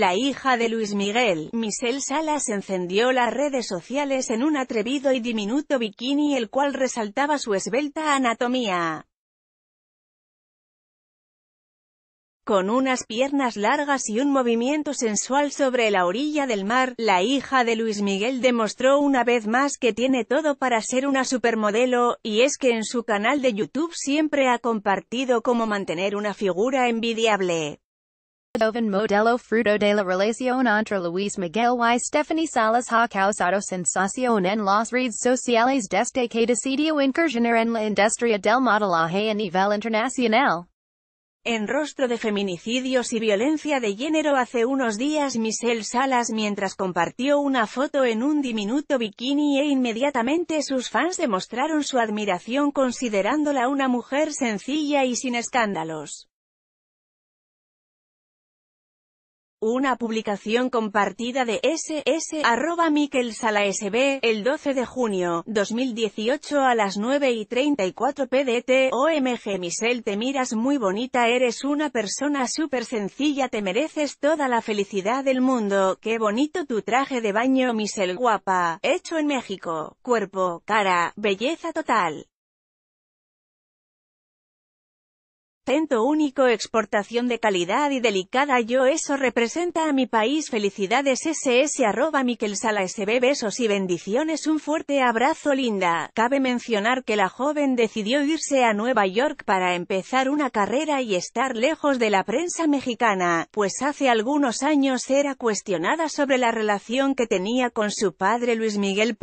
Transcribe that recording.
La hija de Luis Miguel, Michelle Salas encendió las redes sociales en un atrevido y diminuto bikini el cual resaltaba su esbelta anatomía. Con unas piernas largas y un movimiento sensual sobre la orilla del mar, la hija de Luis Miguel demostró una vez más que tiene todo para ser una supermodelo, y es que en su canal de YouTube siempre ha compartido cómo mantener una figura envidiable. Joven modelo fruto de la relación entre Luis Miguel y Stephanie Salas ha causado sensación en las redes sociales desde que decidió incursionar en la industria del modelaje a nivel internacional. En rostro de feminicidios y violencia de género hace unos días Michelle Salas mientras compartió una foto en un diminuto bikini e inmediatamente sus fans demostraron su admiración considerándola una mujer sencilla y sin escándalos. Una publicación compartida de SS arroba Miquel SB, el 12 de junio, 2018 a las 9 y 34 pdt, OMG Michelle te miras muy bonita eres una persona súper sencilla te mereces toda la felicidad del mundo, qué bonito tu traje de baño Michelle guapa, hecho en México, cuerpo, cara, belleza total. acento único, exportación de calidad y delicada. Yo eso representa a mi país. Felicidades SS arroba Miquel Sala SB besos y bendiciones. Un fuerte abrazo linda. Cabe mencionar que la joven decidió irse a Nueva York para empezar una carrera y estar lejos de la prensa mexicana, pues hace algunos años era cuestionada sobre la relación que tenía con su padre Luis Miguel.